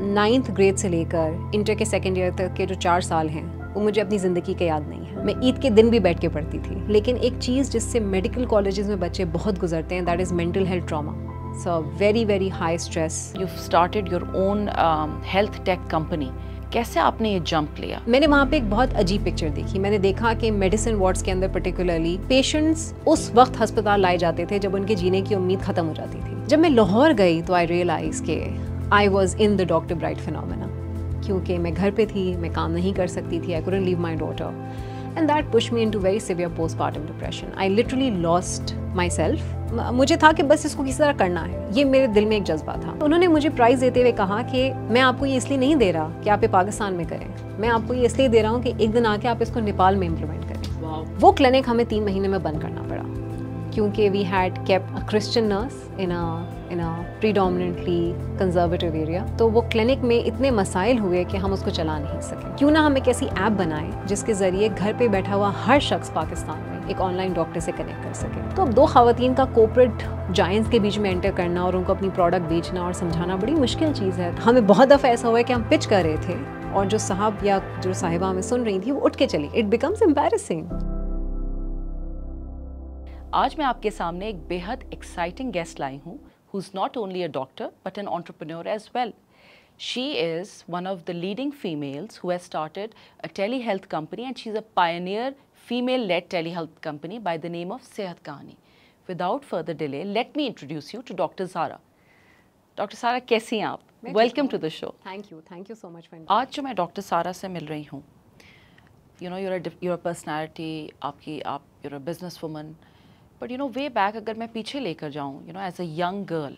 Ninth grade से लेकर inter के सेकेंड ईयर तक के जो चार साल हैं वो मुझे अपनी ज़िंदगी के याद नहीं है मैं ईद के दिन भी बैठ के पढ़ती थी लेकिन एक चीज़ जिससे मेडिकल कॉलेजेस में बच्चे बहुत गुजरते हैं that is mental health trauma so very very high stress you've started your own um, health tech company कैसे आपने ये जंप लिया मैंने वहाँ पे एक बहुत अजीब पिक्चर देखी मैंने देखा कि मेडिसिन वार्ड्स के अंदर पर्टिकुलरली पेशेंट्स उस वक्त अस्पताल लाए जाते थे जब उनके जीने की उम्मीद खत्म हो जाती थी जब मैं लाहौर गई तो आई रियलाइज के I was in the doctor bride phenomena क्योंकि मैं घर पे थी मैं काम नहीं कर सकती थी I couldn't leave my daughter and that push me into very severe postpartum depression I literally lost myself मुझे था कि बस इसको किसी तरह करना है ये मेरे दिल में एक जज्बा था उन्होंने मुझे प्राइज़ देते हुए कहा कि मैं आपको ये इसलिए नहीं दे रहा कि आप ये पाकिस्तान में करें मैं आपको ये इसलिए दे रहा हूँ कि एक दिन आके आप इसको नेपाल में इम्प्लीमेंट करें wow. वो क्लिनिक हमें तीन महीने में बंद करना पड़ा क्योंकि we had kept a Christian nurse in a in a predominantly conservative area तो वो क्लिनिक में इतने मसाइल हुए कि हम उसको चला नहीं सके क्यों ना हम एक ऐसी ऐप बनाएं जिसके ज़रिए घर पे बैठा हुआ हर शख्स पाकिस्तान में एक ऑनलाइन डॉक्टर से कनेक्ट कर सके तो अब दो खातन का कोपरेट जाइंट्स के बीच में एंटर करना और उनको अपनी प्रोडक्ट बेचना और समझाना बड़ी मुश्किल चीज़ है हमें बहुत दफ़ा ऐसा हुआ है कि हम पिच कर रहे थे और जो साहब या जो साहिबा हमें सुन रही थी वो उठ के चली इट बिकम्स एम्बेरसिंग आज मैं आपके सामने एक बेहद एक्साइटिंग गेस्ट लाई हूँ who is not only a doctor but an entrepreneur as well She is one of the leading females who has started a telehealth company and she's a pioneer female-led telehealth company by the name of Sehat Kahani. Without further delay, let me introduce you to Dr. Zara. Doctor Zara कैसी हैं आप welcome to the show thank you thank you so much for आज जो मैं doctor Zara से मिल रही हूँ you know your your personality आपकी आप your business woman but you know way back अगर मैं पीछे लेकर जाऊँ you know as a young girl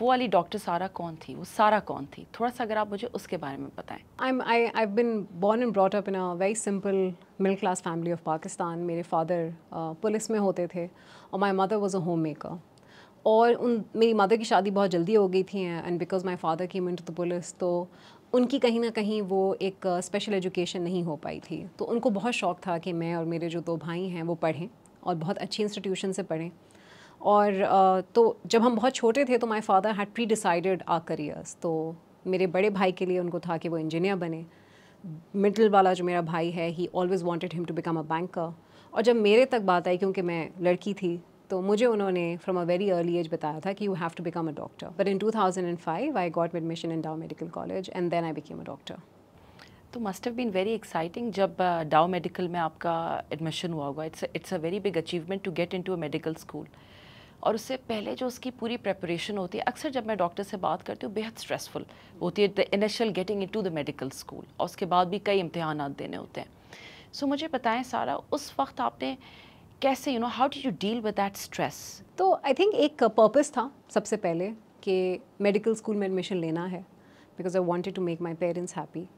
वो वाली डॉक्टर सारा कौन थी वो सारा कौन थी थोड़ा सा अगर आप मुझे उसके बारे में बताएं I am I I been born and brought up in a very simple middle class family of Pakistan मेरे फादर पुलिस uh, में होते थे और my mother was a homemaker और उन मेरी मदर की शादी बहुत जल्दी हो गई थी एंड बिकॉज माई फादर की मिनट द पुलिस तो उनकी कहीं ना कहीं वो एक स्पेशल uh, एजुकेशन नहीं हो पाई थी तो उनको बहुत शौक़ था कि मैं और मेरे जो दो भाई हैं वो पढ़ें और बहुत अच्छी इंस्टीट्यूशन से पढ़ें और तो जब हम बहुत छोटे थे तो my father had pre decided our careers तो मेरे बड़े भाई के लिए उनको था कि वो इंजीनियर बने मिडिल वाला जो मेरा भाई है he always wanted him to become a banker और जब मेरे तक बात आई क्योंकि मैं लड़की थी तो मुझे उन्होंने from a very early age बताया था कि you have to become a doctor but in five I got admission in Dow medical college and then I became a doctor तो must have been very exciting जब Dow uh, medical में आपका admission हुआ होगा it's it's a very big achievement to get into a medical school और उससे पहले जो उसकी पूरी प्रेपरेशन होती है अक्सर जब मैं डॉक्टर से बात करती हूँ बेहद स्ट्रेसफुल होती है the initial getting into the medical school और उसके बाद भी कई इम्तहान देने होते हैं सो so, मुझे बताएं सारा उस वक्त आपने कैसे you know how do you deal with that stress तो आई थिंक एक पर्पज़ था सबसे पहले कि मेडिकल स्कूल में एडमिशन लेना है because I wanted to make my parents happy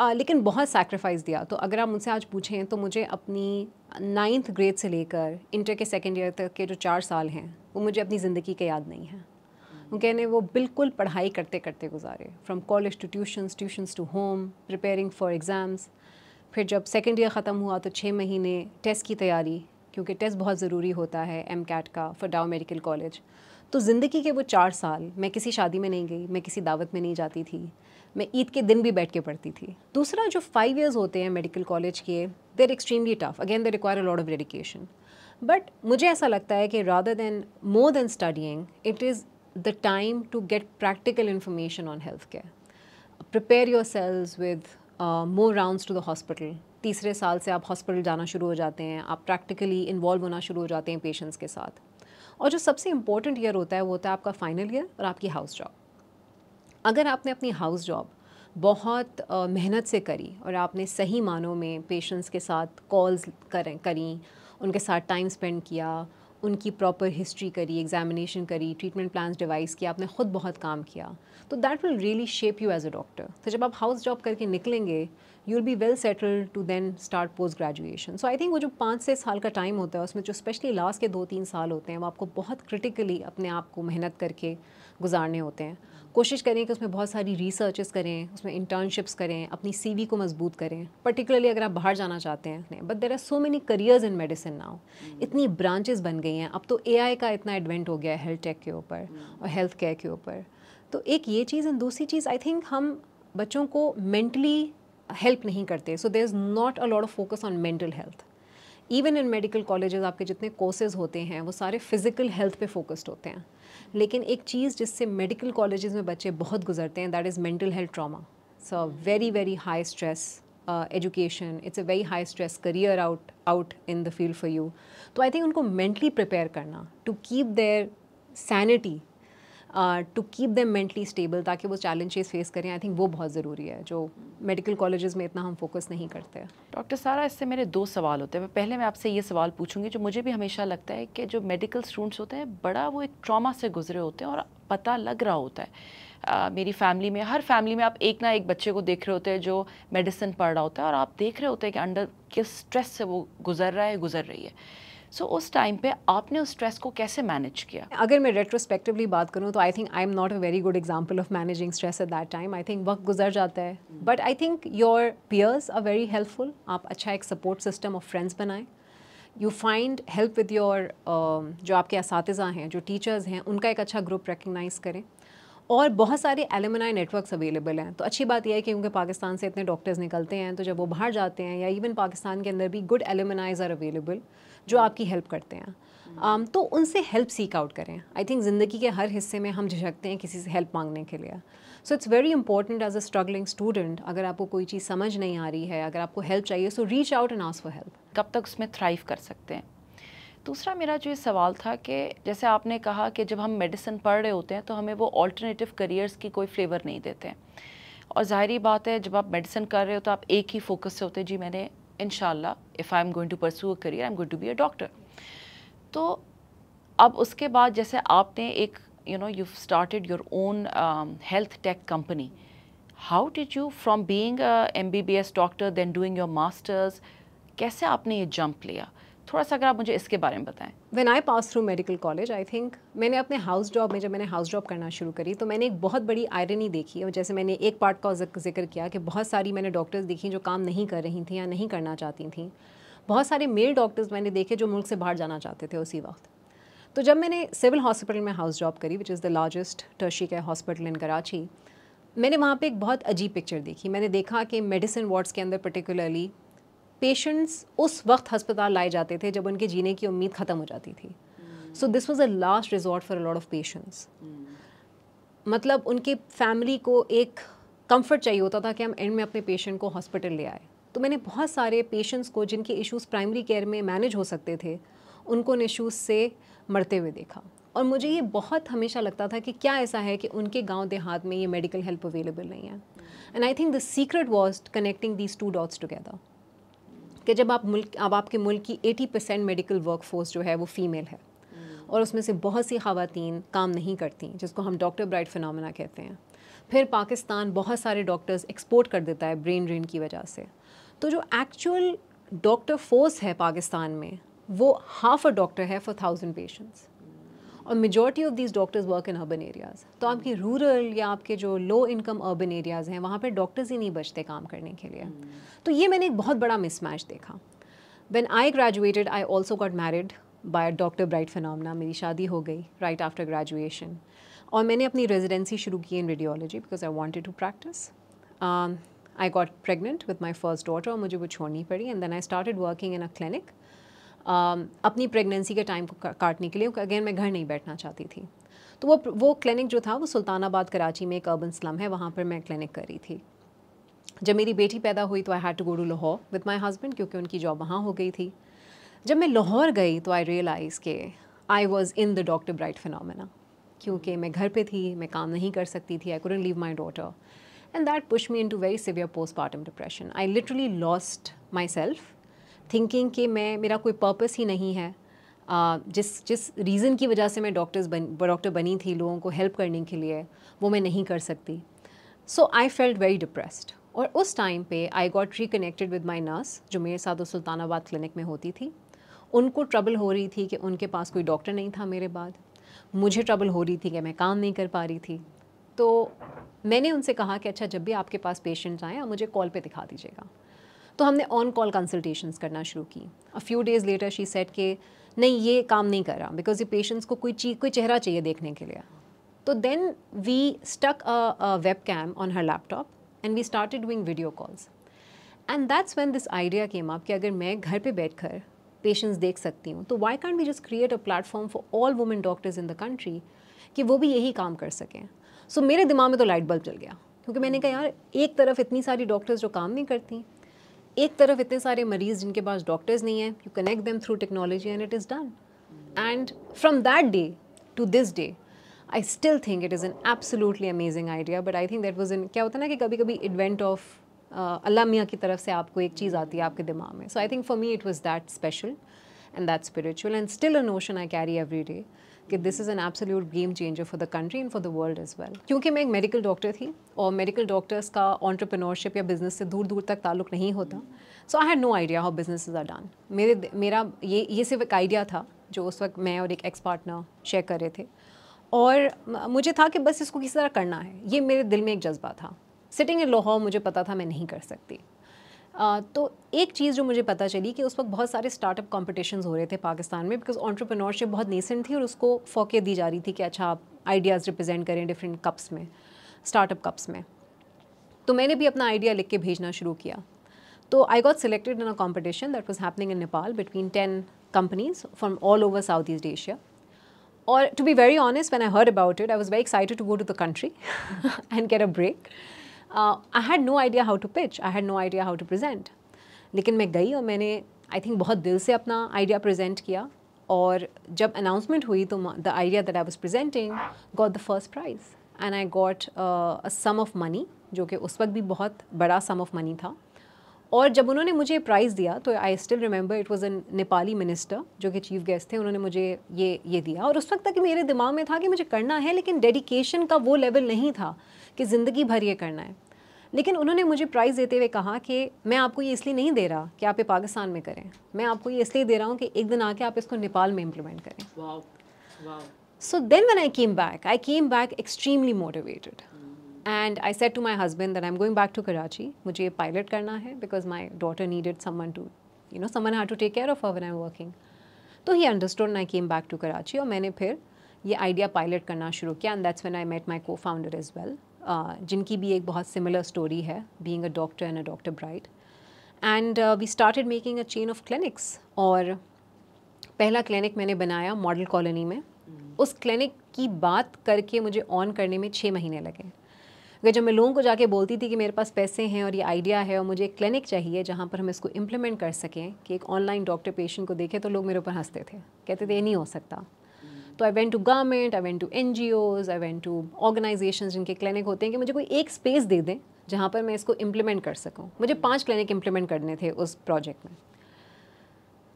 ah, लेकिन बहुत सैक्रिफाइस दिया तो अगर आप मुझसे आज पूछें तो मुझे अपनी नाइन्थ ग्रेड से लेकर इंटर के सेकेंड ईयर तक के जो चार साल हैं वो मुझे अपनी ज़िंदगी के याद नहीं है उनके ने वो बिल्कुल पढ़ाई करते करते गुजारे from college to tuitions tuitions to home preparing for exams फिर जब सेकेंड ईयर ख़त्म हुआ तो छः महीने टेस्ट की तैयारी क्योंकि टेस्ट बहुत ज़रूरी होता है एम कैट का फडाओ मेडिकल कॉलेज तो ज़िंदगी के वो चार साल मैं किसी शादी में नहीं गई मैं किसी दावत में नहीं जाती थी मैं ईद के दिन भी बैठ के पढ़ती थी दूसरा जो फाइव ईयर्स होते हैं मेडिकल कॉलेज के there extremely tough again they require a lot of dedication but मुझे ऐसा लगता है कि rather than more than studying it is the time to get practical information on health care prepare yourselves with more round to the hospital तीसरे साल से आप hospital जाना शुरू हो जाते हैं आप प्रैक्टिकली इन्वॉल्व होना शुरू हो जाते हैं पेशेंट्स के साथ और जो सबसे इम्पॉर्टेंट ईयर होता है वो होता है आपका फाइनल ईयर और आपकी हाउस जॉब अगर आपने अपनी हाउस जॉब बहुत मेहनत से करी और आपने सही मानों में पेशेंट्स के साथ कॉल्स करें करी उनके साथ टाइम स्पेंड किया उनकी प्रॉपर हिस्ट्री करी एग्जामिनेशन करी ट्रीटमेंट प्लान्स डिवाइस किया आपने खुद बहुत काम किया तो that will really shape you as a doctor तो जब आप हाउस जॉब करके निकलेंगे you will be well settled to then start post graduation so I think वो जो पाँच से साल का टाइम होता है उसमें जो स्पेशली लास्ट के दो तीन साल होते हैं वो आपको बहुत क्रिटिकली अपने आप को मेहनत करके गुजारने होते हैं कोशिश करें कि उसमें बहुत सारी रिसर्चेस करें उसमें इंटर्नशिप्स करें अपनी सी को मजबूत करें पर्टिकुलरली अगर आप बाहर जाना चाहते हैं but there are so many careers in medicine now इतनी ब्रांचेस बन गई हैं अब तो ए का इतना एडवेंट हो गया है हेल्थ टेक के ऊपर hmm. और हेल्थ केयर के ऊपर तो एक ये चीज़ एंड दूसरी चीज़ आई थिंक हम बच्चों को मेंटली हेल्प नहीं करते so there is not a lot of focus on mental health even in medical colleges आपके जितने कोर्सेज होते हैं वो सारे फिज़िकल हेल्थ पे फोकस्ड होते हैं लेकिन एक चीज़ जिससे मेडिकल कॉलेज़ में बच्चे बहुत गुजरते हैं that is mental health trauma so very very high stress education it's a very high stress career out out in the field for you तो आई थिंक उनको मेंटली प्रिपेयर करना to keep their sanity to keep them mentally stable ताकि वो challenges face करें आई think वो बहुत ज़रूरी है जो मेडिकल कॉलेजेस में इतना हम फोकस नहीं करते डॉक्टर सारा इससे मेरे दो सवाल होते हैं पहले मैं आपसे ये सवाल पूछूंगी जो मुझे भी हमेशा लगता है कि जो मेडिकल स्टूडेंट्स होते हैं बड़ा वो एक ट्रामा से गुजरे होते हैं और पता लग रहा होता है Uh, मेरी फैमिली में हर फैमिली में आप एक ना एक बच्चे को देख रहे होते हैं जो मेडिसिन पढ़ रहा होता है और आप देख रहे होते हैं कि अंडर किस स्ट्रेस से वो गुजर रहा है गुजर रही है सो so, उस टाइम पे आपने उस स्ट्रेस को कैसे मैनेज किया अगर मैं रेट्रोस्पेक्टिवली बात करूँ तो I think I am not a very good example of managing stress at that time I think वक्त गुजर जाता है but I think your peers are very helpful आप अच्छा एक सपोर्ट सिस्टम ऑफ फ्रेंड्स बनाएं you find help with your जो आपके इस हैं जो टीचर्स हैं उनका एक अच्छा ग्रुप रिकगनाइज़ करें और बहुत सारे एलिमिनाई नेटवर्क्स अवेलेबल हैं तो अच्छी बात यह है कि क्योंकि पाकिस्तान से इतने डॉक्टर्स निकलते हैं तो जब वो बाहर जाते हैं या इवन पाकिस्तान के अंदर भी गुड एलमनाइज आर अवेलेबल जो आपकी हेल्प करते हैं um, तो उनसे हेल्प सीक आउट करें आई थिंक ज़िंदगी के हर हिस्से में हम झिझकते हैं किसी से हेल्प मांगने के लिए so it's very important as a struggling student अगर आपको कोई चीज़ समझ नहीं आ रही है अगर आपको हेल्प चाहिए so reach out and ask for help कब तक उसमें थ्राइव कर सकते हैं दूसरा मेरा जो ये सवाल था कि जैसे आपने कहा कि जब हम मेडिसिन पढ़ रहे होते हैं तो हमें वो ऑल्टरनेटिव करियर्स की कोई फ्लेवर नहीं देते और ज़ाहरी बात है जब आप मेडिसिन कर रहे हो तो आप एक ही फोकस से होते हैं जी मैंने in if I am going to pursue a career I am going to be a doctor तो अब उसके बाद जैसे आपने एक you know you started your own health tech company how did you from being M B B S doctor then doing your masters कैसे आपने ये जंप लिया थोड़ा सा अगर आप मुझे इसके बारे में बताएं when I pass through medical college I think मैंने अपने हाउस जॉब में जब मैंने हाउस जॉब करना शुरू करी तो मैंने एक बहुत बड़ी आयरनी देखी और जैसे मैंने एक पार्ट का जिक्र किया कि बहुत सारी मैंने डॉक्टर्स देखी जो काम नहीं कर रही थी या नहीं करना चाहती थी बहुत सारे मेल डॉक्टर्स मैंने देखे जो मुल्क से बाहर जाना चाहते थे उसी वक्त तो जब मैंने सिविल हॉस्पिटल में हाउस जॉब करी which is the largest tertiary care hospital in Karachi मैंने वहाँ पे एक बहुत अजीब पिक्चर देखी मैंने देखा कि मेडिसिन वार्ड्स के अंदर पर्टिकुलरली पेशेंट्स उस वक्त अस्पताल लाए जाते थे जब उनके जीने की उम्मीद ख़त्म हो जाती थी so this was a last resort for a lot of patients मतलब उनके फैमिली को एक कंफर्ट चाहिए होता था कि हम एंड में अपने पेशेंट को हॉस्पिटल ले आए तो मैंने बहुत सारे पेशेंट्स को जिनके इश्यूज़ प्राइमरी केयर में मैनेज हो सकते थे उनको उन इशूज से मरते हुए देखा और मुझे ये बहुत हमेशा लगता था कि क्या ऐसा है कि उनके गांव देहात में ये मेडिकल हेल्प अवेलेबल नहीं है and I think the secret was connecting these two dots together कि जब आप मुल्क अब आपके मुल्क की 80 परसेंट मेडिकल वर्कफोर्स जो है वो फ़ीमेल है hmm. और उसमें से बहुत सी खातन काम नहीं करती जिसको हम डॉक्टर ब्राइट फिनमिना कहते हैं फिर पाकिस्तान बहुत सारे डॉक्टर्स एक्सपोर्ट कर देता है ब्रेन ड्रेन की वजह से तो जो एक्चुअल डॉक्टर फोर्स है पाकिस्तान में वो हाफ अ डॉक्टर है फॉर थाउजेंड पेशेंट्स और majority of these doctors work in urban areas तो आपकी रूरल या आपके जो लो इनकम अर्बन एरियाज़ हैं वहाँ पर डॉक्टर्स ही नहीं बचते काम करने के लिए hmm. तो ये मैंने एक बहुत बड़ा मिसमैच देखा when I graduated I also got married by doctor bride phenomena मेरी शादी हो गई राइट आफ्टर ग्रेजुएशन और मैंने अपनी रेजिडेंसी शुरू की in radiology because I wanted to practise I got pregnant with my first daughter और मुझे वो छोड़नी पड़ी and then I started working in a clinic Um, अपनी प्रेगनेंसी के टाइम को काटने के लिए अगेन मैं घर नहीं बैठना चाहती थी तो वो वो क्लिनिक जो था वो सुल्तानाबाद कराची में एक अर्बन स्लम है वहाँ पर मैं क्लिनिक कर रही थी जब मेरी बेटी पैदा हुई तो I had to go to Lahore with my husband क्योंकि उनकी जॉब वहाँ हो गई थी जब मैं लाहौर गई तो आई रियलाइज़ के I was in the doctor bride phenomena क्योंकि मैं घर पे थी मैं काम नहीं कर सकती थी I couldn't leave my daughter and that push me into very severe postpartum depression I literally lost myself thinking कि मैं मेरा कोई पर्पस ही नहीं है आ, जिस जिस रीज़न की वजह से मैं डॉक्टर्स बन डॉक्टर बनी थी लोगों को हेल्प करने के लिए वो मैं नहीं कर सकती so I felt very depressed और उस टाइम पे I got reconnected with my nurse जो मेरे साथ उस सुल्तानाबाद क्लिनिक में होती थी उनको ट्रबल हो रही थी कि उनके पास कोई डॉक्टर नहीं था मेरे बाद मुझे ट्रबल हो रही थी कि मैं काम नहीं कर पा रही थी तो मैंने उनसे कहा कि अच्छा जब भी आपके पास पेशेंट्स आएँ आप मुझे कॉल पे दिखा दीजिएगा तो हमने ऑन कॉल कंसल्टेशंस करना शुरू की a few days later she said के नहीं ये काम नहीं कर रहा बिकॉज ये पेशेंट्स को कोई चीज कोई चेहरा चाहिए देखने के लिए तो then we stuck a webcam on her laptop and we started doing video calls and that's when this idea came up कि अगर मैं घर पे बैठकर पेशेंट्स देख सकती हूँ तो why can't we just create a platform for all women doctors in the country कि वो भी यही काम कर सकें सो so, मेरे दिमाग में तो लाइट बल्ब चल गया क्योंकि मैंने कहा यार एक तरफ इतनी सारी डॉक्टर्स जो काम नहीं करती एक तरफ इतने सारे मरीज़ जिनके पास डॉक्टर्स नहीं है you connect them through technology and it is done and from that day to this day I still think it is an absolutely amazing idea but I think that was in क्या होता है ना कि कभी कभी event of अल्लाह मियाँ की तरफ से आपको एक चीज़ आती है आपके दिमाग में so I think for me it was that special and that spiritual and still a notion I carry every day कि this is an absolute game changer for the country and for the world as well क्योंकि मैं एक medical doctor थी और medical doctors का entrepreneurship या business से दूर दूर तक ताल्लुक नहीं होता so I had no idea how business is are done मेरे मेरा ये ये सिर्फ एक आइडिया था जो उस वक्त मैं और एक एक्स पार्टनर शेयर कर रहे थे और मुझे था कि बस इसको किसी तरह करना है ये मेरे दिल में एक जज्बा था सिटिंग इन लाहौर मुझे पता था मैं नहीं कर सकती तो एक चीज़ जो मुझे पता चली कि उस वक्त बहुत सारे स्टार्टअप कॉम्पिटिशन हो रहे थे पाकिस्तान में बिकॉज ऑन्टरप्रनोरशिप बहुत नेसेंट थी और उसको फोकियत दी जा रही थी कि अच्छा आप आइडियाज़ रिप्रेजेंट करें डिफरेंट कप्स में स्टार्टअप कप्स में तो मैंने भी अपना आइडिया लिख के भेजना शुरू किया तो I got selected in a competition that was happening in Nepal between ten companies from all over South East Asia और to be very honest when I heard about it I was very excited to go to the country and get a break I had no idea how to pitch I had no idea how to present लेकिन मैं गई और मैंने I think बहुत दिल से अपना idea present किया और जब अनाउंसमेंट हुई तो the idea that I was presenting got the first prize and I got sum of money जो कि उस वक्त भी बहुत बड़ा सम ऑफ मनी था और जब उन्होंने मुझे प्राइज़ दिया तो I still remember it was an Nepali minister जो कि चीफ गेस्ट थे उन्होंने मुझे ये ये दिया और उस वक्त तक मेरे दिमाग में था कि मुझे करना है लेकिन डेडिकेशन का वो लेवल नहीं था कि ज़िंदगी भर ये करना है लेकिन उन्होंने मुझे प्राइज़ देते हुए कहा कि मैं आपको ये इसलिए नहीं दे रहा कि आप ये पाकिस्तान में करें मैं आपको ये इसलिए दे रहा हूँ कि एक दिन आके आप इसको नेपाल में इम्प्लीमेंट करें so then when I came back I came back extremely motivated and I said to my husband that I am going back to Karachi मुझे ये पायलट करना है because my daughter needed someone to you know someone how to take care of our I am working तो he understood I came back to Karachi और मैंने फिर ये idea pilot करना शुरू किया and that's when I met my cofounder as well जिनकी भी एक बहुत सिमिलर स्टोरी है being a doctor and a doctor bride and we started making a chain of clinics और पहला क्लिनिक मैंने बनाया मॉडल कॉलोनी में उस क्लिनिक की बात करके मुझे ऑन करने में छः महीने लगे अगर जब मैं लोगों को जाके बोलती थी कि मेरे पास पैसे हैं और ये आइडिया है और मुझे एक क्लिनिक चाहिए जहाँ पर हम इसको इम्प्लीमेंट कर सकें कि एक ऑनलाइन डॉक्टर पेशेंट को देखें तो लोग मेरे ऊपर हंसते थे कहते थे ये नहीं हो सकता तो I went to government I went to N G Os I went to organization जिनके क्लिनिक होते हैं कि मुझे कोई एक स्पेस दे दें जहाँ पर मैं इसको इम्प्लीमेंट कर सकूँ मुझे पाँच क्लिनिक इम्प्लीमेंट करने थे उस प्रोजेक्ट में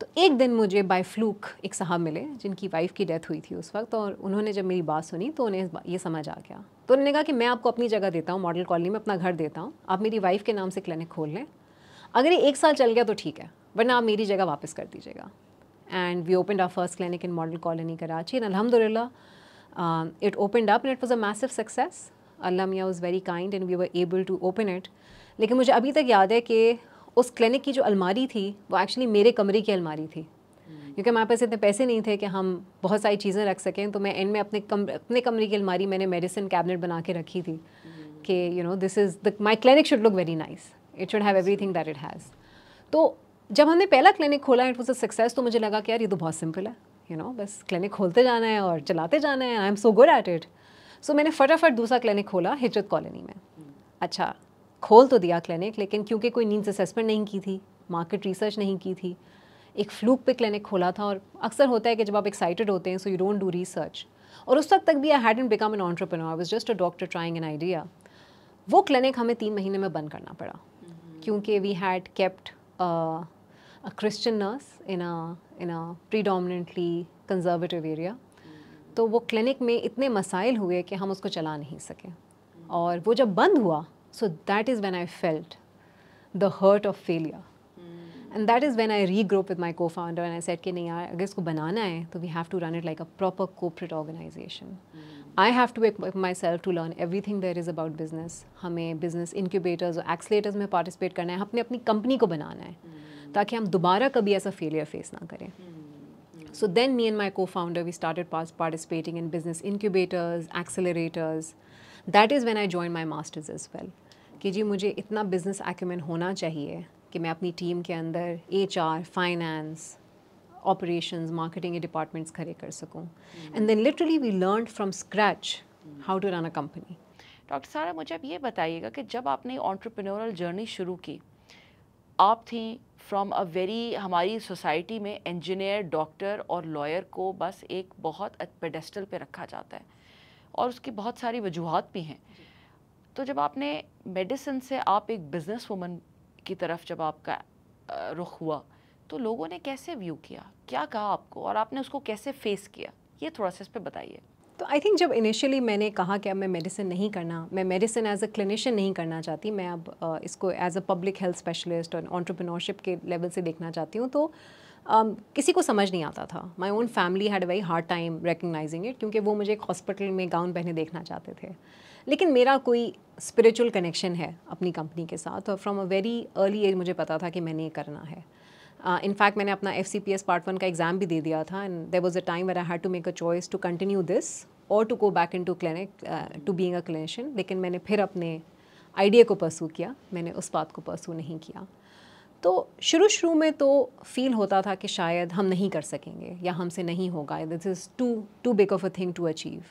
तो एक दिन मुझे बाय फ्लूक एक साहब मिले जिनकी वाइफ की डेथ हुई थी उस वक्त और उन्होंने जब मेरी बात सुनी तो उन्हें ये समझ आ गया तो उन्होंने कहा कि मैं आपको अपनी जगह देता हूँ मॉडल कॉलोनी में अपना घर देता हूँ आप मेरी वाइफ के नाम से क्लिनिक खोल लें अगर ये एक साल चल गया तो ठीक है वरना आप मेरी जगह वापस कर दीजिएगा and we opened our first clinic in Model Colony, Karachi. And Alhamdulillah, um, it opened up and it was a massive success. Allah Mia was very kind and we were able to open it. लेकिन मुझे अभी तक याद है कि उस clinic की जो अलमारी थी वो एक्चुअली मेरे कमरे की अलमारी थी क्योंकि हमारे पास इतने पैसे नहीं थे कि हम बहुत सारी चीज़ें रख सकें तो मैं एंड में अपने कम अपने कमरे की अलमारी मैंने मेडिसिन कैबिनेट बना के रखी थी कि you know this is the my clinic should look very nice it should have everything that it has तो जब हमने पहला क्लिनिक खोला इट वॉज अ सक्सेस तो मुझे लगा कि यार ये तो बहुत सिंपल है यू you नो know, बस क्लिनिक खोलते जाना है और चलाते जाना है I am so good at it so मैंने फटाफट दूसरा क्लिनिक खोला हिजरत कॉलोनी में अच्छा खोल तो दिया क्लिनिक लेकिन क्योंकि कोई नीड्स असेसमेंट नहीं की थी मार्केट रिसर्च नहीं की थी एक फ्लूक पे क्लिनिक खोला था और अक्सर होता है कि जब आप एक्साइटेड होते हैं so you don't do research और उस तक तक भी I had and become an entrepreneur I was just a doctor trying an idea वो क्लिनिक हमें तीन महीने में बंद करना पड़ा mm -hmm. क्योंकि we had kept a Christian nurse in a in a predominantly conservative area. तो वो क्लिनिक में इतने मसाइल हुए कि हम उसको चला नहीं सके और वो जब बंद हुआ so that is when I felt the hurt of failure and that is when I regroup with my को फाउंडर एंड आई सेट कि नहीं यार अगर इसको बनाना है तो we have to run it like a proper corporate organization I have to equip myself to learn everything there is about business हमें बिजनेस इंक्यूबेटर्स और एक्सलेटर्स में पार्टिसिपेट करना है अपनी अपनी कंपनी को बनाना है ताकि हम दोबारा कभी ऐसा फेलियर फेस ना करें than me and my cofounder we we started participating in business incubators accelerators that is when I join my masters as well कि जी मुझे इतना बिजनेस एक्मेंट होना चाहिए कि मैं अपनी टीम के अंदर H R finance operation marketing departments खड़े कर सकूँ and then literally we learn from scratch how to run a company doctor सारा मुझे आप ये बताइएगा कि जब आपने ऑन्टरप्रेन्योरल जर्नी शुरू की आप थी फ्रॉम अ वेरी हमारी सोसाइटी में इंजीनियर डॉक्टर और लॉयर को बस एक बहुत पेडेस्टल पे रखा जाता है और उसकी बहुत सारी वजूहत भी हैं तो जब आपने मेडिसिन से आप एक बिज़नेस वूमन की तरफ जब आपका रुख हुआ तो लोगों ने कैसे व्यू किया क्या कहा आपको और आपने उसको कैसे फेस किया ये थोड़ा सा इस पर बताइए तो आई थिंक जब इनिशियली मैंने कहा कि अब मैं मेडिसिन नहीं करना मैं मेडिसिन एज अ क्लिनिशियन नहीं करना चाहती मैं अब इसको as a public health specialist और ऑन्टरप्रिनोरशिप के लेवल से देखना चाहती हूँ तो um, किसी को समझ नहीं आता था my own family had very hard time recognizing it क्योंकि वो मुझे एक हॉस्पिटल में गाउन पहने देखना चाहते थे लेकिन मेरा कोई स्पिरिचुअल कनेक्शन है अपनी कंपनी के साथ और from a very early age मुझे पता था कि मैंने ये करना है इनफैक्ट uh, मैंने अपना F C P S part one का एग्ज़ाम भी दे दिया था and there was a time where I had to make a choice to continue this और to go back into clinic to being a clinician लेकिन मैंने फिर अपने आइडिया को परसू किया मैंने उस बात को परसू नहीं किया तो शुरू शुरू में तो फील होता था कि शायद हम नहीं कर सकेंगे या हमसे नहीं होगा this is too too big of a thing to achieve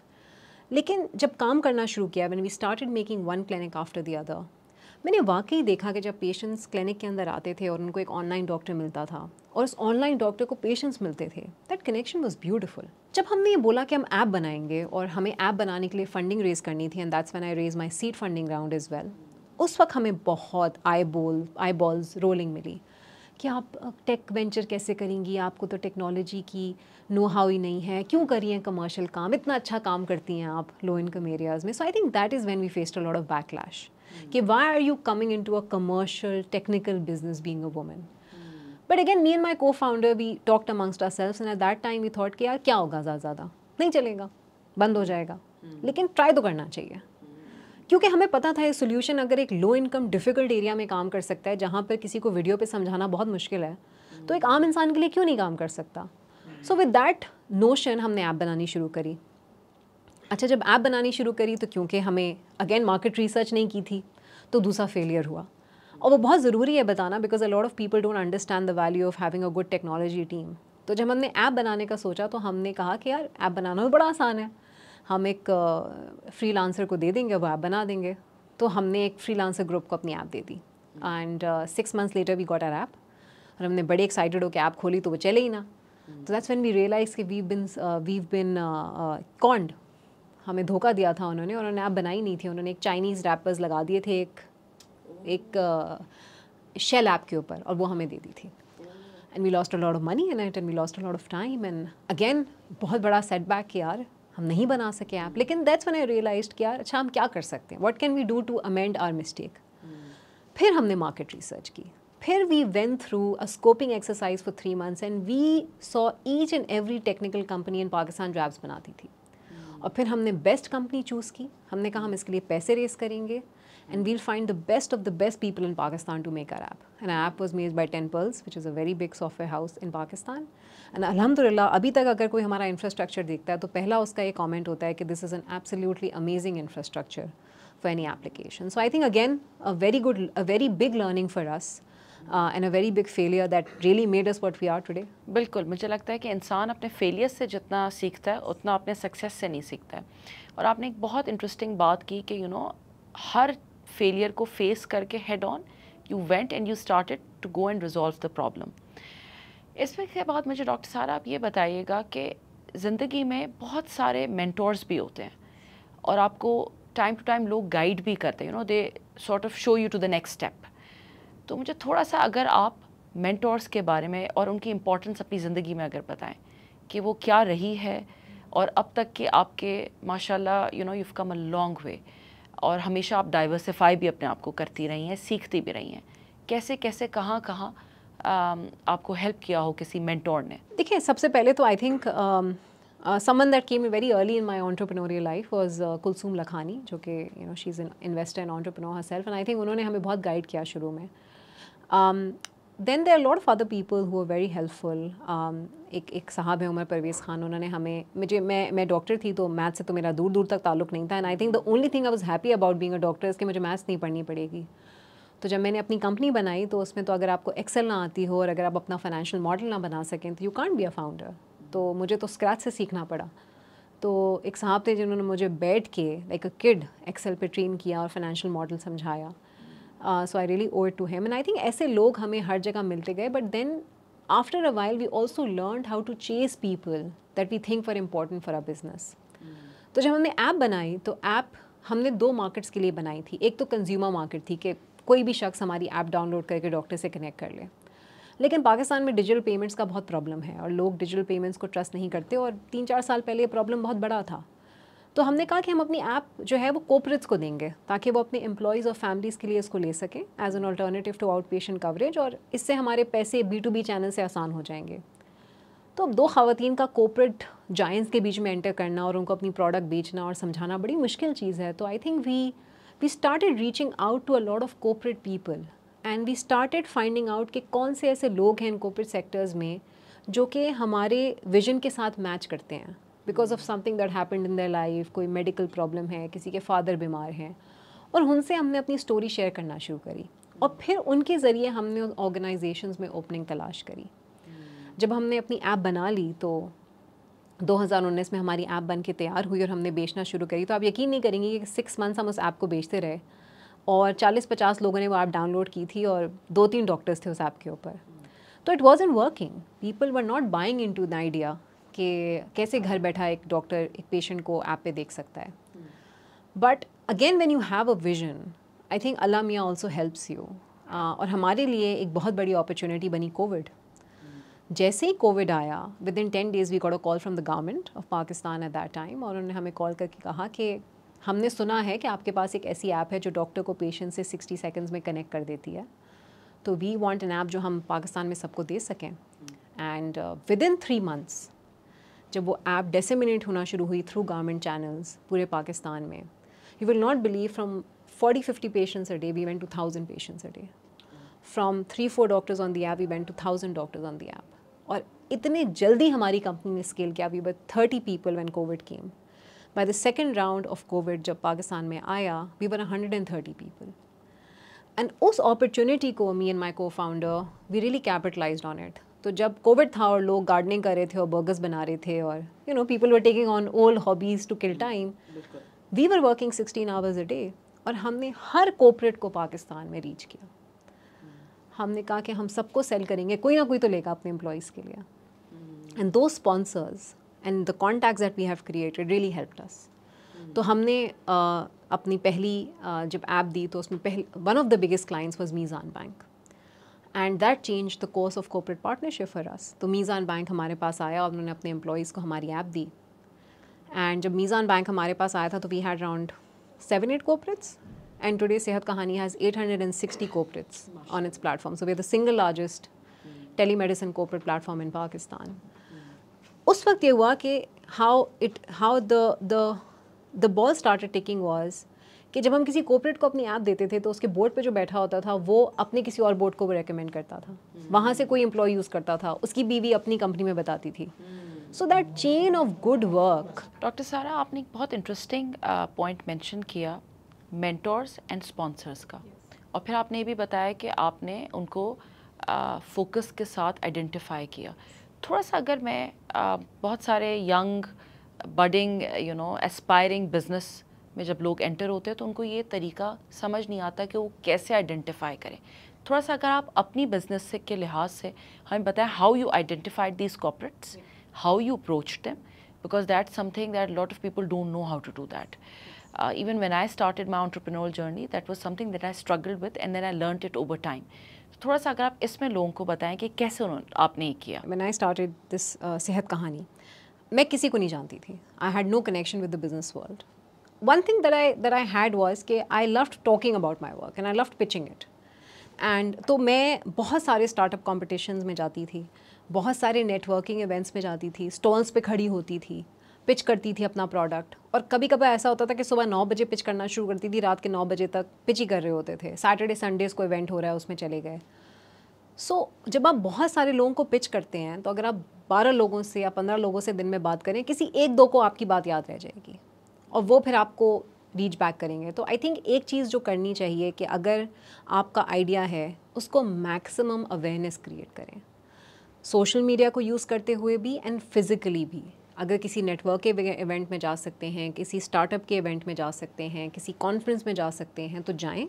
लेकिन जब काम करना शुरू किया when we started making one clinic after the other मैंने वाकई देखा कि जब पेशेंट्स क्लिनिक के अंदर आते थे और उनको एक ऑनलाइन डॉक्टर मिलता था और उस ऑनलाइन डॉक्टर को पेशेंट्स मिलते थे दैट कनेक्शन वॉज ब्यूटिफुल जब हमने ये बोला कि हम ऐप बनाएंगे और हमें ऐप बनाने के लिए फंडिंग रेज करनी थी and that's when I raise my seed funding round as well उस वक्त हमें बहुत आई बोल आई बॉल्स रोलिंग मिली कि आप टेक वेंचर कैसे करेंगी आपको तो टेक्नोलॉजी की नो हाउ ही नहीं है क्यों कर रही हैं कमर्शियल काम इतना अच्छा काम करती हैं आप लो इनकम एरियाज़ में so I think that is when we faced a lot of backlash कि why are you coming in to a commercial technical business being a women but again me and my cofounder we talked amongst ourselves and at that time we thought कि यार क्या होगा ज़्यादा ज़्यादा नहीं चलेगा बंद हो जाएगा hmm. लेकिन ट्राई तो करना चाहिए hmm. क्योंकि हमें पता था ये सोल्यूशन अगर एक लो इनकम डिफ़िकल्ट एरिया में काम कर सकता है जहाँ पर किसी को वीडियो पे समझाना बहुत मुश्किल है hmm. तो एक आम इंसान के लिए क्यों नहीं काम कर सकता सो विद दैट नोशन हमने ऐप बनानी शुरू करी अच्छा जब ऐप बनानी शुरू करी तो क्योंकि हमें अगेन मार्केट रिसर्च नहीं की थी तो दूसरा फेलियर हुआ और वो बहुत ज़रूरी है बताना because a lot of people don't understand the value of having a good technology team तो जब हमने ऐप बनाने का सोचा तो हमने कहा कि यार ऐप बनाना भी बड़ा आसान है हम एक फ्री uh, को दे देंगे वो ऐप बना देंगे तो हमने एक फ्री ग्रुप को अपनी ऐप दे दी and six months later we got our app और हमने बड़े एक्साइटेड होकर ऐप खोली तो वो चले ही ना तो दैट्स वेन वी रियलाइज कि we been we been conned हमें धोखा दिया था उन्होंने उन्होंने ऐप बनाई नहीं थी उन्होंने एक चाइनीज़ रैपर्स लगा दिए थे एक एक शेल uh, ऐप के ऊपर और वो हमें दे दी थी and we lost a lot of money and at end we lost a lot of time and again बहुत बड़ा सेटबैक कि यार हम नहीं बना सके ऐप लेकिन दैट्स वन आई रियलाइज कि यार अच्छा हम क्या कर सकते हैं what can we do to amend our mistake फिर हमने मार्केट रिसर्च की फिर we went through a scoping exercise for three months, and we saw each and every technical company in Pakistan जो ऐप्स बनाती और फिर हमने बेस्ट कंपनी चूज़ की हमने कहा हम इसके लिए पैसे रेस करेंगे and we'll find the best of the best people in Pakistan to make our app. And our app was made by Ten Pearls, which is a very big software house in Pakistan. And alhamdulillah, अभी तक अगर कोई हमारा infrastructure देखता है तो पहला उसका ये comment होता है कि this is an absolutely amazing infrastructure for any application. So I think again, a very good, a very big learning for us and a very big failure that really made us what we are today बिल्कुल मुझे लगता है कि इंसान अपने failure से जितना सीखता है उतना अपने सक्सेस से नहीं सीखता है और आपने एक बहुत इंटरेस्टिंग बात की कि यू you नो know, हर फेलियर को फेस करके head on you went and you started to go and resolve the problem इसमें के बाद मुझे डॉक्टर साहब आप ये बताइएगा कि ज़िंदगी में बहुत सारे मैंटोर्स भी होते हैं और आपको टाइम टू टाइम लोग गाइड भी करते हैं you know they sort of show you to the next step तो मुझे थोड़ा सा अगर आप मैंटोर्स के बारे में और उनकी इम्पोर्टेंस अपनी ज़िंदगी में अगर बताएं कि वो क्या रही है और अब तक के आपके माशाल्लाह you know you've come a long way और हमेशा आप डाइवर्सिफाई भी अपने आप को करती रही हैं सीखती भी रही हैं कैसे कैसे कहाँ कहाँ आपको हेल्प किया हो किसी मेंटोर ने देखिए सबसे पहले तो I think someone that came very early in my entrepreneurial life was Kulsoom Lakhani जो कि you know she is investor and entrepreneur herself and I think उन्होंने हमें बहुत गाइड किया शुरू में Um, a lot of other people people who are very helpful एक एक साहब है उमर परवेज़ खान उन्होंने हमें मुझे मैं मैं डॉक्टर थी तो मैथ से तो मेरा दूर दूर तक ताल्लुक नहीं था and I think the only thing I was happy about being a doctor इसके मुझे मैथ्स नहीं पढ़नी पड़ेगी तो जब मैंने अपनी कंपनी बनाई तो उसमें तो अगर आपको एक्सेल ना आती हो और अगर आप अपना फाइनेंशियल मॉडल ना बना सकें तो you can't be a founder तो मुझे तो स्क्रैच से सीखना पड़ा तो एक साहब थे जिन्होंने मुझे बैठ के लाइक अ किड एक्सेल पर ट्रेन किया और फाइनेंशियल मॉडल समझाया so I really owe to him and I think ऐसे लोग हमें हर जगह मिलते गए but then after a while we also learn how to chase people that we think for important for our business तो जब हमने ऐप बनाई तो ऐप हमने दो मार्केट्स के लिए बनाई थी एक तो कंज्यूमर मार्केट थी कि कोई भी शख्स हमारी ऐप डाउनलोड करके डॉक्टर से कनेक्ट कर ले लेकिन पाकिस्तान में डिजिटल पेमेंट्स का बहुत प्रॉब्लम है और लोग डिजिटल पेमेंट्स को ट्रस्ट नहीं करते और तीन चार साल पहले ये प्रॉब्लम बहुत बड़ा था तो हमने कहा कि हम अपनी ऐप जो है वो कोपरेट्स को देंगे ताकि वो अपने एम्प्लॉयज़ और फैमिलीज़ के लिए इसको ले सकें as an alternative to outpatient coverage और इससे हमारे पैसे बी टू बी चैनल से आसान हो जाएंगे तो अब दो खातन का कोपरेट जॉइंस के बीच में एंटर करना और उनको अपनी प्रोडक्ट बेचना और समझाना बड़ी मुश्किल चीज़ है तो I think we we started reaching out to a lot of corporate people and we started finding out कि कौन से ऐसे लोग हैं इन कोपरेट सेक्टर्स में जो कि हमारे विजन के साथ मैच करते हैं because of something that happened in the life कोई मेडिकल प्रॉब्लम है किसी के फादर बीमार हैं और उनसे हमने अपनी स्टोरी शेयर करना शुरू करी और फिर उनके ज़रिए हमने उन ऑर्गेनाइजेशंस में ओपनिंग तलाश करी जब हमने अपनी ऐप बना ली तो 2019 में हमारी ऐप बन के तैयार हुई और हमने बेचना शुरू करी तो आप यकीन नहीं करेंगे कि सिक्स मंथ्स हम उस ऐप को बेचते रहे और 40-50 लोगों ने वो ऐप डाउनलोड की थी और दो तीन डॉक्टर्स थे उस ऐप के ऊपर तो it was in working people were not buying in to the idea कि कैसे घर बैठा एक डॉक्टर एक पेशेंट को ऐप पे देख सकता है but again when you have a vision I think Allah मियाँ ऑल्सो हेल्प्स यू और हमारे लिए एक बहुत बड़ी अपॉर्चुनिटी बनी कोविड जैसे ही कोविड आया within ten days we got a call from the government of Pakistan at that time और उन्होंने हमें कॉल करके कहा कि हमने सुना है कि आपके पास एक ऐसी ऐप है जो डॉक्टर को पेशेंट से 60 सेकंड्स में कनेक्ट कर देती है तो वी वांट एन ऐप जो हम पाकिस्तान में सबको दे सकें and within three months जब वो ऐप डेसेमिनेट होना शुरू हुई थ्रू गवर्नमेंट चैनल्स पूरे पाकिस्तान में you will not believe from 40 50 patients a day we went two thousand patients a day from three four doctors on the app we went two thousand doctors on the app और इतने जल्दी हमारी company ने scale किया we were thirty people when Covid came by the second round of Covid जब पाकिस्तान में आया we were thirty people and उस अपॉर्चुनिटी को मी and my cofounder we really capitalised on it तो जब कोविड था और लोग गार्डनिंग कर रहे थे और बर्गर्स बना रहे थे और you know people were taking on old hobbies to kill time we were working sixteen hours a day और हमने हर कोपरेट को पाकिस्तान में रीच किया हमने कहा कि हम सबको सेल करेंगे कोई ना कोई तो लेगा अपने एम्प्लॉयज़ के लिए एंड दो sponsors and the contact that we have created really help us तो हमने uh, अपनी पहली uh, जब ऐप दी तो उसमें पहले one of the biggest clients was Meezan bank and that change the course of corporate partnership for us तो Meezan bank हमारे पास आया और उन्होंने अपने एम्प्लॉयज़ को हमारी ऐप दी एंड जब मीज़ान बैंक हमारे पास आया था तो we had around seven eight corporates and today Sehat Kahani has eight hundred and sixty corporates on its platform so we are the single largest telemedicine corporate platform in Pakistan उस वक्त ये हुआ कि how it how the the ball start ticking was कि जब हम किसी cooperate को अपनी ऐप देते थे तो उसके बोर्ड पे जो बैठा होता था वो अपने किसी और बोर्ड को रेकमेंड करता था हम्म। वहाँ से कोई एम्प्लॉय यूज़ करता था उसकी बीवी अपनी कंपनी में बताती थी so that chain of good work doctor Sara आपने एक बहुत इंटरेस्टिंग पॉइंट मैंशन किया मैंटोर्स एंड स्पॉन्सर्स का और फिर आपने ये भी बताया कि आपने उनको फोकस uh, के साथ आइडेंटिफाई किया थोड़ा सा अगर मैं uh, बहुत सारे young budding you know aspiring business में जब लोग एंटर होते हैं तो उनको ये तरीका समझ नहीं आता कि वो कैसे आइडेंटिफाई करें थोड़ा सा अगर आप अपनी बिजनेस के लिहाज से हमें बताएं how you identified these corporates how you approach them because that something that lot of people don't know how to do that even when I started my entrepreneurial journey that was something that I struggle with and then I learn it over time थोड़ा सा अगर आप इसमें लोगों को बताएं कि कैसे उन्होंने आपने ये किया मैन आई स्टार्ट दिस सेहत कहानी मैं किसी को नहीं जानती थी I had no connection with the business world one thing that I that I had was के I loved talking about my work and I loved pitching it. And तो मैं बहुत सारे स्टार्टअप कॉम्पिटिशन में जाती थी बहुत सारे नेटवर्किंग इवेंट्स में जाती थी स्टॉल्स पर खड़ी होती थी पिच करती थी अपना प्रोडक्ट और कभी कभी ऐसा होता था कि सुबह नौ बजे पिच करना शुरू करती थी रात के नौ बजे तक पिच ही कर रहे होते थे सैटरडे संडेज़ को इवेंट हो रहा है उसमें चले गए सो so, जब आप बहुत सारे लोगों को पिच करते हैं तो अगर आप बारह लोगों से या पंद्रह लोगों से दिन में बात करें किसी एक दो को आपकी बात याद रह जाएगी और वो फिर आपको रीच बैक करेंगे तो आई थिंक एक चीज़ जो करनी चाहिए कि अगर आपका आइडिया है उसको मैक्सिमम अवेयरनेस क्रिएट करें सोशल मीडिया को यूज़ करते हुए भी एंड फिज़िकली भी अगर किसी नेटवर्क के इवेंट में जा सकते हैं किसी स्टार्टअप के इवेंट में जा सकते हैं किसी कॉन्फ्रेंस में जा सकते हैं तो जाएं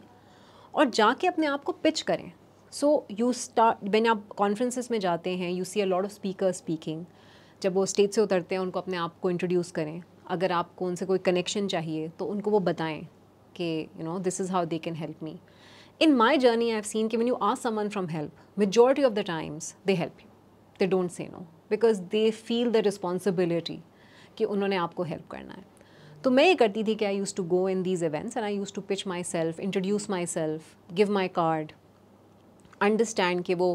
और जाके अपने आप को पिच करें सो यू स्टार्ट वैन आप कॉन्फ्रेंसेस में जाते हैं you see a lot of speaker speaking जब वो स्टेज से उतरते हैं उनको अपने आप को इंट्रोड्यूस करें अगर आपको उनसे कोई कनेक्शन चाहिए तो उनको वो बताएं कि you know this is how they can help me in my journey I have seen कि when you ask someone from help majority of the times they help you they don't say no because they feel the responsibility कि उन्होंने आपको help करना है तो मैं ये करती थी कि I used to go in these events and I used to pitch myself introduce myself give my card understand कि वो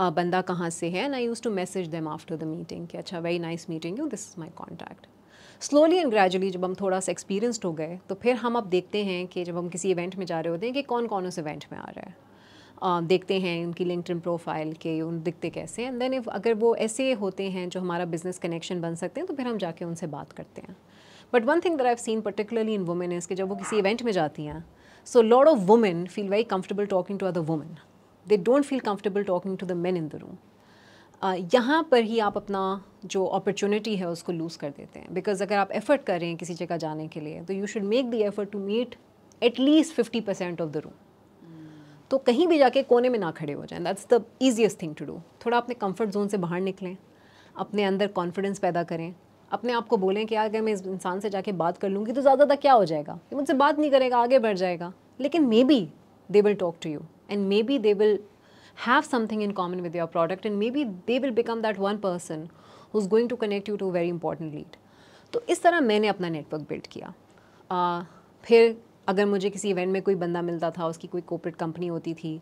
Uh, बंदा कहाँ से है and I used to message them after the meeting कि अच्छा very nice meeting you this is my contact slowly and gradually जब हम थोड़ा सा एक्सपीरियंसड हो गए तो फिर हम अब देखते हैं कि जब हम किसी इवेंट में जा रहे होते हैं कि कौन कौन उस इवेंट में आ रहा है Uh, देखते हैं उनकी लिंकड प्रोफाइल के उन दिखते कैसे एंड देन अगर वो ऐसे होते हैं जो हमारा बिज़नेस कनेक्शन बन सकते हैं तो फिर हम जाके उनसे बात करते हैं but one thing there I've seen particularly in women is कि जब वो किसी इवेंट में जाती हैं so lot of women feel very comfortable talking to other women they don't feel comfortable talking to the man in the room यहाँ पर ही आप अपना जो अपॉर्चुनिटी है उसको लूज़ कर देते हैं बिकॉज अगर आप एफ़र्ट कर रहे हैं किसी जगह जाने के लिए तो you should make the effort to meet at least fifty percent of the room तो कहीं भी जाके कोने में ना खड़े हो जाएं that's the easiest thing to do थोड़ा अपने कंफर्ट जोन से बाहर निकलें अपने अंदर कॉन्फिडेंस पैदा करें अपने आप को बोलें कि यार अगर मैं इस इंसान से जाके बात कर लूँगी तो ज़्यादातर क्या हो जाएगा कि मुझसे बात नहीं करेगा आगे बढ़ जाएगा लेकिन maybe they will talk to you and maybe they will have something in common with your product and maybe they will become that one person who's going to connect you to a very important lead तो इस तरह मैंने अपना network build किया आ, फिर अगर मुझे किसी इवेंट में कोई बंदा मिलता था उसकी कोई कोपरेट कंपनी होती थी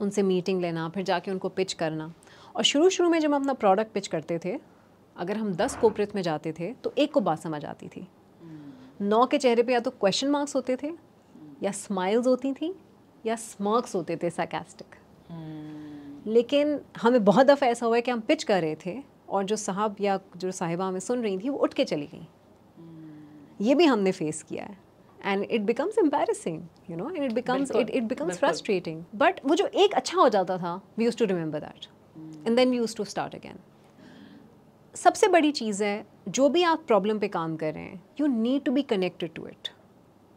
उनसे मीटिंग लेना फिर जाके उनको पिच करना और शुरू शुरू में जब हम अपना प्रोडक्ट पिच करते थे अगर हम दस कोपरेट में जाते थे तो एक को बात समझ आती थी नौ के चेहरे पे या तो क्वेश्चन मार्क्स होते थे या स्माइल्स होती थी या स्मर्क्स होते थे सकेस्टिक hmm. लेकिन हमें बहुत दफ़ा ऐसा हुआ है कि हम पिच कर रहे थे और जो साहब या जो साहिबा हमें सुन रही थी वो उठ के चली गई hmm. ये भी हमने फेस किया है and it becomes embarrassing you know and it becomes it it becomes frustrating but वो जो एक अच्छा हो जाता था we used to remember that and then we used to start again सबसे बड़ी चीज़ है जो भी आप प्रॉब्लम पे काम कर रहे हैं you need to be connected to it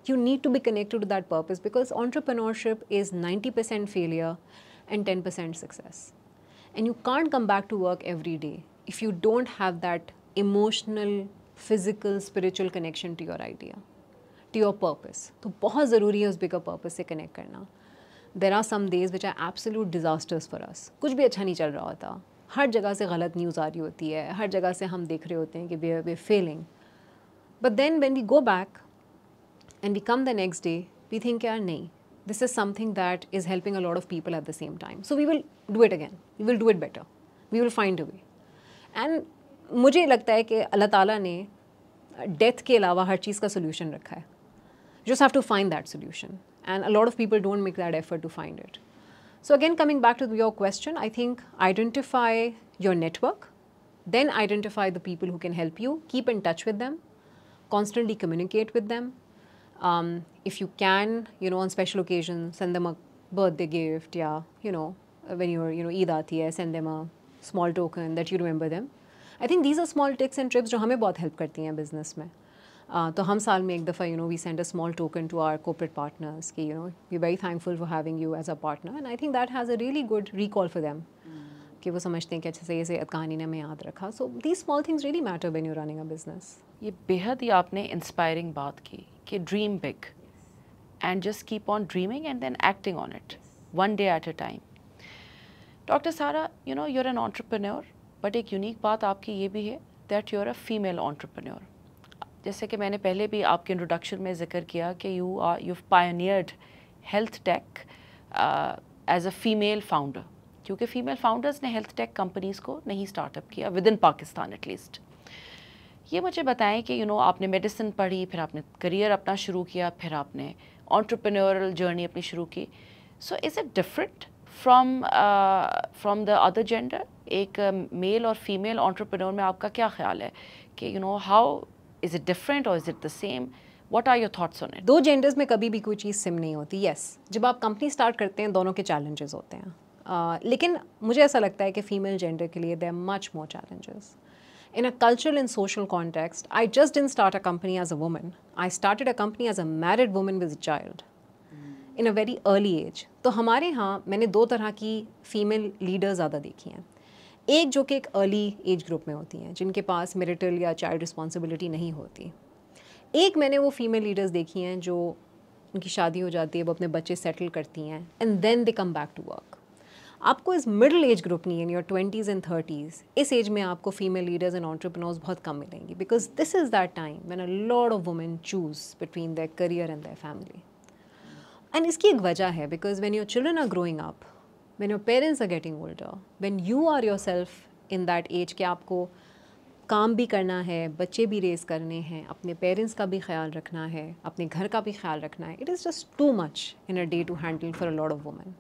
you need to be connected to that purpose because entrepreneurship is 90% failure and 10% success. And you can't come back to work every day if you don't have that emotional, physical, spiritual connection to your idea, to your purpose. So, बहुत ज़रूरी है उस bigger purpose से connect करना. There are some days which are absolute disasters for us. कुछ भी अच्छा नहीं चल रहा होता. हर जगह से गलत न्यूज़ आ रही होती है हर जगह से हम देख रहे होते हैं कि we are we failing but then when we go and we come the next day, we think, yeah, nahi. this is something that is helping a lot of people at the same time. So we will do it again. We will do it better. We will find a way. And मुझे लगता है कि अल्लाह ताला ने death के अलावा हर चीज़ का solution just have to find that solution. And a lot of people don't make that effort to find it. So again, coming back to your question, I think identify your network, then identify the people who can help you, keep in touch with them, constantly communicate with them, um, if you can, you know, on special occasions, send them a birthday gift, yeah, you know, when you're, you know, Eid aati hai, send them a small token that you remember them. I think these are small tips and trips which help us in business. Mein. Uh, so you know, we send a small token to our corporate partners. we're very thankful for having you as a partner. And I think that has a really good recall for them. कि वो समझते हैं कि अच्छा से ये कहानी ने मैं याद रखा so these small things really matter when you running a business ये बेहद ही आपने इंस्पायरिंग बात की कि dream big and just keep on dreaming and then acting on it one day at a time doctor Sara you know you're an entrepreneur but एक unique बात आपकी ये भी है that you're a female entrepreneur जैसे कि मैंने पहले भी आपके इंट्रोडक्शन में जिक्र किया कि you are you pioneered health tech as a female founder क्योंकि फ़ीमेल फाउंडर्स ने हेल्थ टेक कंपनीज़ को नहीं स्टार्टअप किया विद इन पाकिस्तान एटलीस्ट ये मुझे बताएं कि यू you नो know, आपने मेडिसिन पढ़ी फिर आपने करियर अपना शुरू किया फिर आपने ऑन्टरप्रनोरल जर्नी अपनी शुरू की so is it different from from the other gender एक मेल uh, और फीमेल ऑन्टरप्रनोर में आपका क्या ख्याल है कि you know how is it different और is it the same what are your thoughts on it दो जेंडर्स में कभी भी कोई चीज़ सिम नहीं होती येस yes, जब आप कंपनी स्टार्ट करते हैं दोनों के चैलेंजेस होते हैं Uh, लेकिन मुझे ऐसा लगता है कि फ़ीमेल जेंडर के लिए there much more challenges in a cultural and social context I just in start a company as a woman I started a company as a married women with child in a very early age तो हमारे यहाँ मैंने दो तरह की female leader ज़्यादा देखी हैं एक जो कि एक अर्ली एज ग्रुप में होती हैं जिनके पास मेरिटल या चाइल्ड रिस्पॉन्सिबिलिटी नहीं होती एक मैंने वो फीमेल लीडर्स देखी हैं जो उनकी शादी हो जाती है वो अपने बच्चे सेटल करती हैं and then they come back to work आपको इस मिडिल एज ग्रुप नहीं in your twenties and thirties इस एज में आपको फीमेल लीडर्स एंड ऑन्टरप्रनोर्स बहुत कम मिलेंगी because this is that time when a lot of women choose between the career and their family and इसकी एक वजह है because when your children are growing up when your parents are getting older when you are yourself in that age के आपको काम भी करना है बच्चे भी रेस करने हैं अपने पेरेंट्स का भी ख्याल रखना है अपने घर का भी ख्याल रखना है it is just too much in a day to handle for a lot of women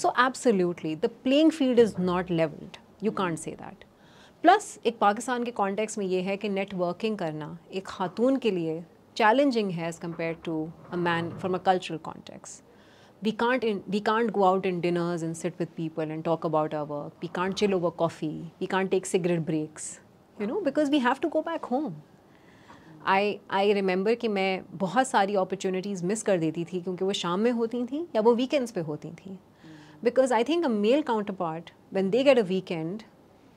So absolutely, the playing field is not leveled. You can't say that. Plus, एक पाकिस्तान के कॉन्टेक्स्ट me, ये है कि नेटवर्किंग करना एक खातून के लिए challenging here as compared to a man from a cultural context. We can't, in, we can't go out in dinners and sit with people and talk about our work. We can't chill over coffee. We can't take cigarette breaks, you know, because we have to go back home. I, I remember that I missed सारी opportunities miss कर देती थी क्योंकि वो शाम में होती weekends because I think a male counterpart, when they get a weekend,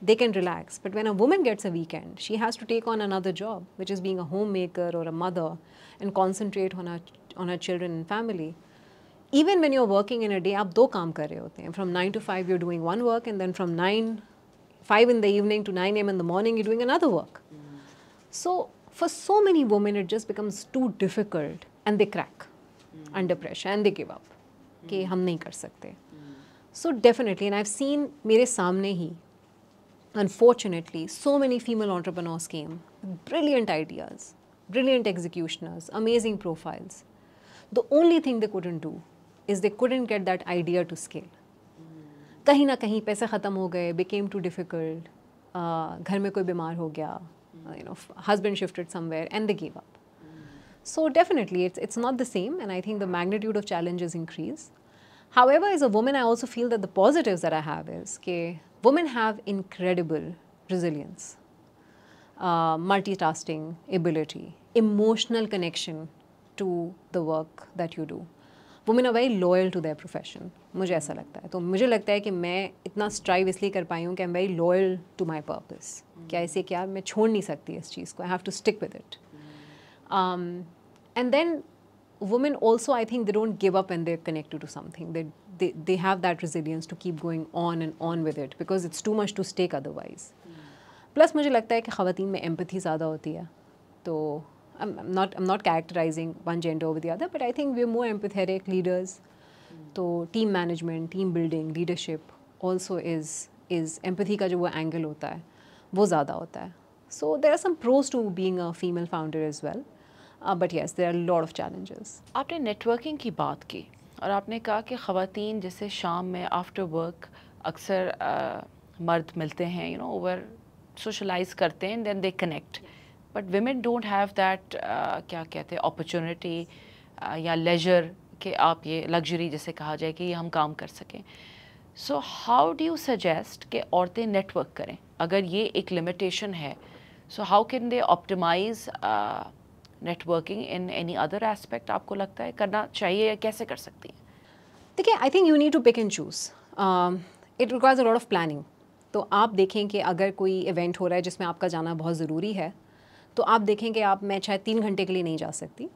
they can relax. But when a woman gets a weekend, she has to take on another job, which is being a homemaker or a mother and concentrate on her, on her children and family. Even when you're working in a day, aap do kaam From 9 to 5, you're doing one work, and then from 9, 5 in the evening to 9 a.m. in the morning, you're doing another work. So, for so many women, it just becomes too difficult and they crack hmm. under pressure and they give up. Mm. कि हम नहीं कर सकते so definitely, and I've seen mere samne hi, unfortunately, so many female entrepreneurs came, brilliant ideas, brilliant executioners, amazing profiles. The only thing they couldn't do is they couldn't get that idea to scale. कहीं ना कहीं पैसे ख़त्म हो गए became too difficult घर में कोई बीमार हो गया you know husband shifted somewhere and they give up so definitely it's it's not the same and I think the magnitude of challenges increase However, as a woman, I also feel that the positives that I have is that women have incredible resilience, uh, multitasking ability, emotional connection to the work that you do. Women are very loyal to their profession. मुझे ऐसा लगता है तो मुझे लगता है कि मैं इतना स्ट्राइव इसलिए कर पाई हूँ कि I am very loyal to my purpose क्या इसे क्या मैं छोड़ नहीं सकती इस चीज़ को I have to stick with it and then women also, I think they don't give up when they're connected to something. They, they, they have that resilience to keep going on and on with it because it's too much to stake otherwise. Hmm. Plus, I think that women have empathy in women. So, I'm, I'm, not, I'm not characterizing one gender over the other, but I think we're more empathetic leaders. So, mm. team management, team building, leadership also is, is empathy ka jo wo angle. Hota hai, wo hota hai. So, there are some pros to being a female founder as well. But yes there are lot of challenges आपने networking की बात की और आपने कहा कि ख़वातीन जैसे शाम में आफ्टर वर्क अक्सर uh, मर्द मिलते हैं यू नो ओवर सोशलाइज करते हैं then they connect but women don't have that क्या कहते हैं अपॉर्चुनिटी uh, या लेजर कि आप ये लग्जरी जैसे कहा जाए कि ये हम काम कर सकें so how do you suggest कि औरतें नेटवर्क करें अगर ये एक लिमिटेशन है so how can they optimise networking in any other aspect आपको लगता है करना चाहिए या कैसे कर सकती हैं देखिए I think you need to pick and choose it requires a lot of planning तो आप देखें कि अगर कोई इवेंट हो रहा है जिसमें आपका जाना बहुत ज़रूरी है तो आप देखें कि आप मैं चाहे तीन घंटे के लिए नहीं जा सकती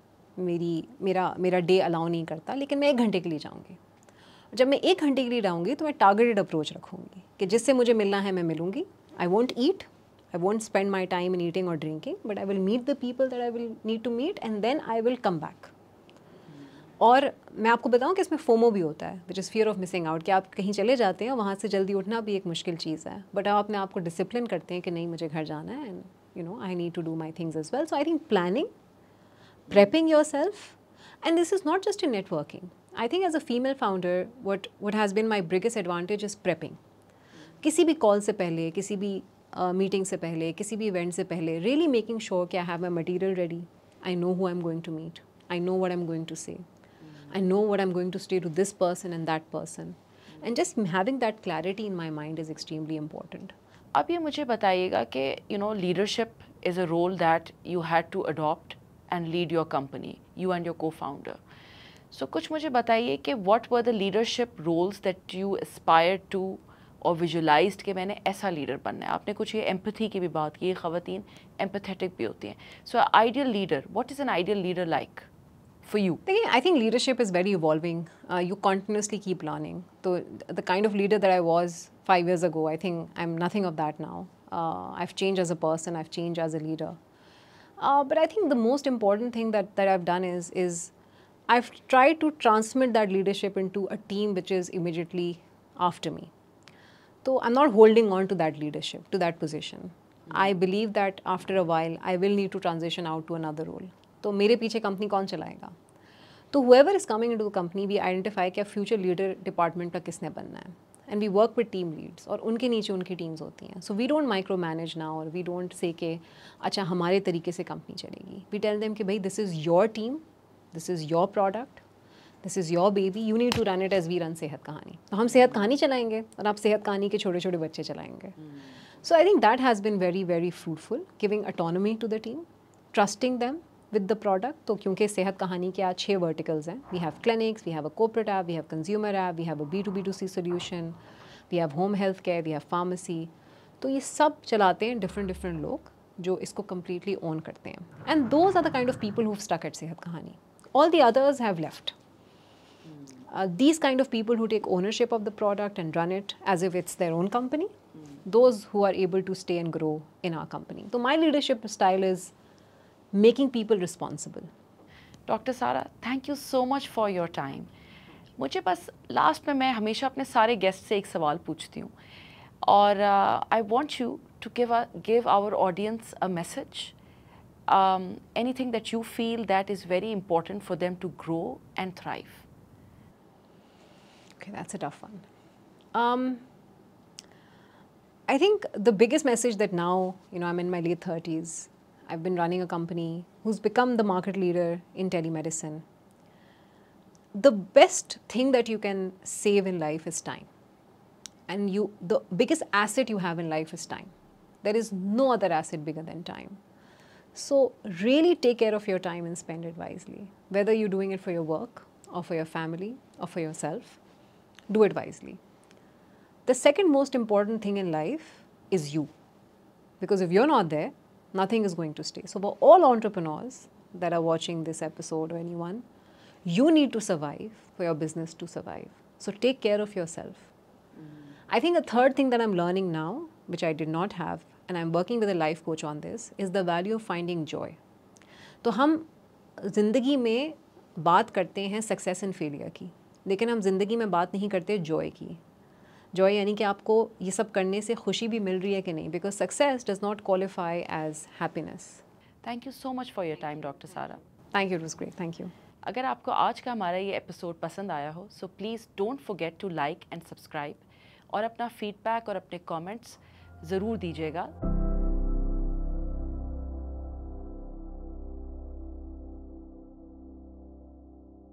मेरी मेरा मेरा डे अलाउ नहीं करता लेकिन मैं एक घंटे के लिए जाऊँगी जब मैं एक घंटे के लिए जाऊँगी तो मैं टारगेटेड अप्रोच रखूँगी कि जिससे मुझे मिलना है मैं मिलूँगी I won't eat I won't spend my time in eating or drinking, but I will meet the people that I will need to meet and then I will come back. और मैं आपको बताऊं कि इसमें फोमो भी होता है which is fear of missing out कि आप कहीं चले जाते हैं वहाँ से जल्दी उठना भी एक मुश्किल चीज़ है बट आप अपने आप डिसिप्लिन करते हैं कि नहीं मुझे घर जाना है and you know I need to do my things well so I think planning prepping yourself and this is not just in networking i think as a female founder what has been my biggest advantage is prepping किसी भी call से पहले किसी भी meeting से पहले किसी भी इवेंट से पहले रियली मेकिंग श्योर कि I have my material ready I know who I am going to meet I know what I am going to say I know what I am going to stay to this person and that person and just having that clarity in my mind is extremely important आप ये मुझे बताइएगा कि you know leadership is a role that you had to adopt and lead your company you and your cofounder so कुछ मुझे बताइए कि what were the leadership roles that you aspire to और विजुलाइज के मैंने ऐसा leader बनना है आपने कुछ ये एम्पथी की भी बात की खातन एम्पथेटिक भी होती हैं so ideal leader what is an ideal leader like for you देखिए I think leadership is very evolving you continuously keep learning तो the kind of leader that I was five years ago I think I am nothing of that now I have change as a person I have change as a leader but I think the most important thing that that I've done is is I try to transmit that leadership in to a team which is immediately after me तो I not holding on to that leadership to that position I believe that after a while I will need to transaction out to another role तो मेरे पीछे company कौन चलाएगा तो whoever is coming in to the company we identify क्या future leader department का किसने बनना है and we work with team leads और उनके नीचे उनकी टीम्स होती हैं so we don't micromanage ना और वी डोंट से के अच्छा हमारे तरीके से कंपनी चलेगी वी टेल देम कि भाई this is your team this is your product this is your baby you need to run it as we run Sehat Kahani तो हम सेहत कहानी चलाएंगे और आप सेहत कहानी के छोटे छोटे बच्चे चलाएंगे so I think that has been very very fruitful giving autonomy to the team trusting them with the product तो क्योंकि सेहत कहानी के आज छः वर्टिकल्स हैं we have clinics we have a corporate app we have consumer app we have a B to B to C solution we have home health care we have pharmacy तो ये सब चलाते हैं डिफरेंट डिफरेंट लोग जो इसको completely own करते हैं and those are the kind of people who stuck at Sehat Kahani all the others have left Uh, these kind of people who take ownership of the product and run it as if it's their own company, hmm. those who are able to stay and grow in our company. So my leadership style is making people responsible. Dr. sara thank you so much for your time. मुझे बस last में मैं हमेशा अपने सारे guest से एक सवाल पूछती हूँ और I want you to give give our audience a message anything that you feel that is very important for them to grow and thrive Okay, that's a tough one. Um, I think the biggest message that now, you know, I'm in my late 30s, I've been running a company who's become the market leader in telemedicine. The best thing that you can save in life is time. And you, the biggest asset you have in life is time. There is no other asset bigger than time. So, really take care of your time and spend it wisely, whether you're doing it for your work or for your family or for yourself do it wisely. The second most important thing in life is you. Because if you're not there, nothing is going to stay. So, for all entrepreneurs that are watching this episode or anyone, you need to survive for your business to survive. So, take care of yourself. Mm. I think a third thing that I'm learning now, which I did not have, and I'm working with a life coach on this, is the value of finding joy. So, हम जिंदगी में बात करते हैं success and failure की लेकिन हम ज़िंदगी में बात नहीं करते जॉय की जॉय यानी कि आपको ये सब करने से खुशी भी मिल रही है कि नहीं because success does not qualify as happiness thank you so much for your time doctor Sara thank you it great thank you अगर आपको आज का हमारा ये एपिसोड पसंद आया हो so please don't forget to like and subscribe और अपना फीडबैक और अपने कॉमेंट्स ज़रूर दीजिएगा